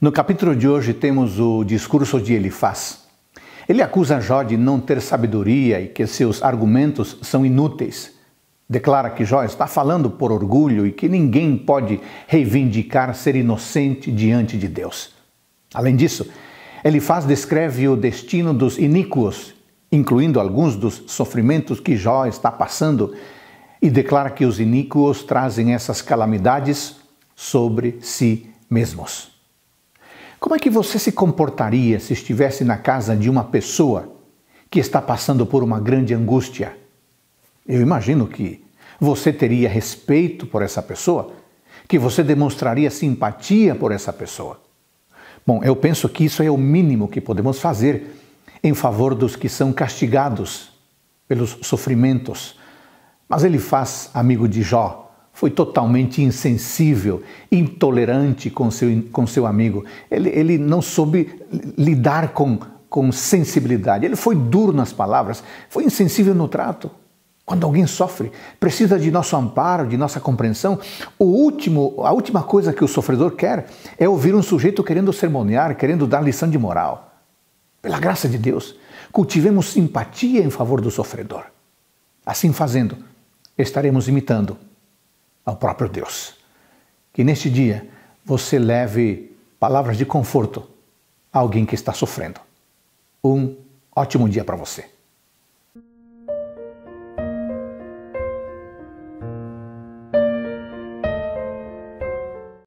No capítulo de hoje temos o discurso de Elifaz. Ele acusa Jó de não ter sabedoria e que seus argumentos são inúteis. Declara que Jó está falando por orgulho e que ninguém pode reivindicar ser inocente diante de Deus. Além disso, Elifaz descreve o destino dos iníquos, incluindo alguns dos sofrimentos que Jó está passando, e declara que os iníquos trazem essas calamidades sobre si mesmos. Como é que você se comportaria se estivesse na casa de uma pessoa que está passando por uma grande angústia? Eu imagino que você teria respeito por essa pessoa, que você demonstraria simpatia por essa pessoa. Bom, eu penso que isso é o mínimo que podemos fazer em favor dos que são castigados pelos sofrimentos. Mas ele faz amigo de Jó foi totalmente insensível, intolerante com seu, com seu amigo. Ele, ele não soube lidar com, com sensibilidade. Ele foi duro nas palavras, foi insensível no trato. Quando alguém sofre, precisa de nosso amparo, de nossa compreensão, o último, a última coisa que o sofredor quer é ouvir um sujeito querendo sermonear, querendo dar lição de moral. Pela graça de Deus, cultivemos simpatia em favor do sofredor. Assim fazendo, estaremos imitando ao próprio Deus. Que neste dia você leve palavras de conforto a alguém que está sofrendo. Um ótimo dia para você.